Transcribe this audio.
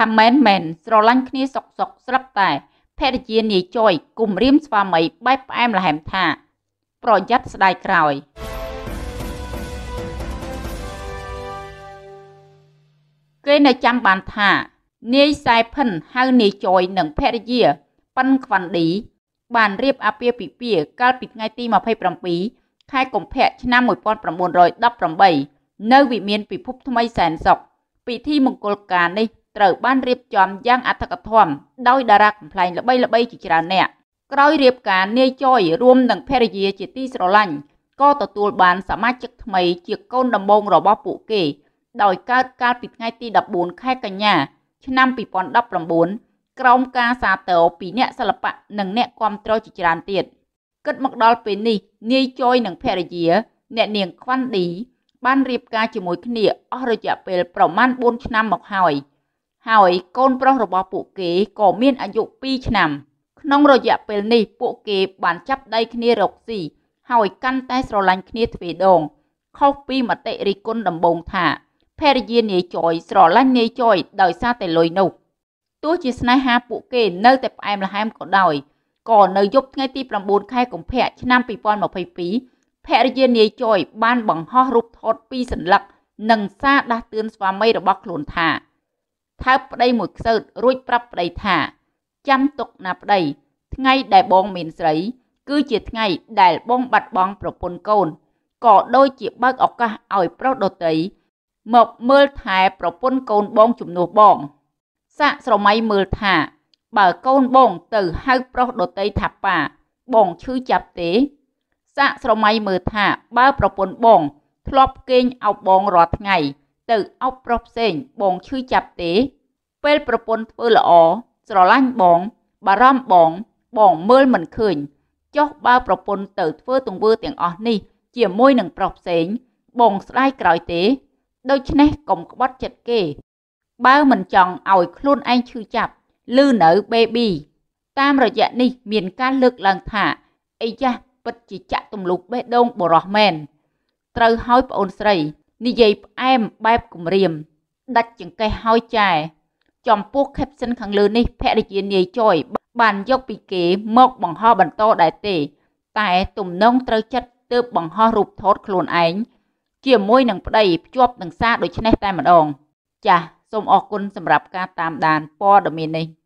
ថាមែនមែនស្រឡាញ់គ្នាសុកសុកស្រាប់តែភរិយានាយចយគំរាមស្វាមីបែបផ្អែមល្ហែមថា ប្រយ័ត្នស្ដាយក្រោយគេនៅចាំបានថា នាយសែភិនហៅនាយចយ និងភរិយាប៉ិនខ្វាន់ឌីបានរៀបអាពាហ៍ពិពាហ៍កាលពីថ្ងៃទី27ខែកុម្ភៈឆ្នាំ1918នៅវិមានពិភពថ្មីសែនសុខពិធីមង្គលការនេះត្រូវបានរៀបចំយ៉ាងអធិកអធមដោយតារាកំប្លែងល្បីៗជាច្រើនអ្នកក្រោយរៀបការនាយចយរួមនឹងភរិយាជាទីស្រឡាញ់ក៏ទទួលបានសមាជិកថ្មី ជាកូនដំបងរបស់ពួកគេ ដោយកើតកាលពីថ្ងៃទី14ខែកញ្ញាឆ្នាំ2019ក្រោមការសាទរពីអ្នកសិល្បៈនិងអ្នកគាំទ្រជាច្រើនទៀតគិតមកដល់ពេលនេះ នាយចយនិងភរិយា អ្នកនាងខ្វាន់ឌីបានរៀបការជាមួយគ្នាអស់រយៈពេលប្រមាណ4ឆ្នាំមកហើយ។ហើយកូនប្រុសរបស់ពួកគេក៏មានអាយុ2ឆ្នាំក្នុងរយៈពេលនេះពួកគេ បានចាប់ដៃគ្នារកស៊ីហើយកាន់តែស្រឡាញ់គ្នាទ្វេដងខុសពីមតិរិះគន់ដំបូងថាភរិយានាយចយស្រឡាញ់នាយចយដោយសារតែលុយនោះទោះជាស្នេហាពួកគេ នៅតែផ្អែមល្ហែមក៏ដោយក៏នៅយប់ថ្ងៃទី9ខែកុម្ភៈឆ្នាំ2022ភរិយានាយចយបាន បង្ហោះរូបថតពីសัญลักษณ์និងសារដាស់តឿនស្វាមីរបស់ខ្លួនថាហើបប្តីមួយខ្សោតរួចប្រាប់ប្តីថាចាំទុកណាប្តីថ្ងៃដែលបងមានស្រីគឺជាថ្ងៃដែលបងបាត់បង់ប្រពន្ធកូន ក៏ដូចជាបើកឱកាសឲ្យប្រុសដតីមកមើលថែប្រពន្ធកូនបងជំនួសបង សាក់ស្រមៃមើលថា បើកូនបងទៅហៅប្រុសដតីថាប៉ាបងឈឺចាប់ទេ សាក់ស្រមៃមើលថាបើប្រពន្ធបង ធ្លាប់គេងអោបបងរាល់ថ្ងៃ ទៅអោបប្រុសផ្សេងបងឈឺចាប់ទេពេលប្រពន្ធធ្វើល្អស្រឡាញ់បង បារម្ភបងបងមើលមិនឃើញចុះបើប្រពន្ធទៅធ្វើទង្វើទាំងអស់នេះ ជាមួយនឹងប្រុសផ្សេងបងស្ដាយក្រោយទេដូច្នេះកុំក្បត់ចិត្តគេបើមិនចង់ឲ្យខ្លួនឯងឈឺចាប់ឬនៅបេប៊ីតាមរយៈនេះ មាន ការលើកឡើងថាអីចាស់ពិតជាចាក់ទម្លុះបេះដូងបរោះមែនត្រូវហើយប្អូនស្រី និយាយផ្អែមបែបគំរាមដាច់ចង្កេះហើយចែចំពោះ caption ខាងលើនេះភរិយានាយចយបានយកពីគេមក បង្ហោះបន្តដែរទេ តែ ទំនងត្រូវចិត្តទើបបង្ហោះរូបថតខ្លួនឯងជាមួយនឹងប្តីភ្ជាប់នឹងសារដូចនេះតែម្ដង ចាសសូមអរគុណសម្រាប់ការតាមដានព័ត៌មាននេះ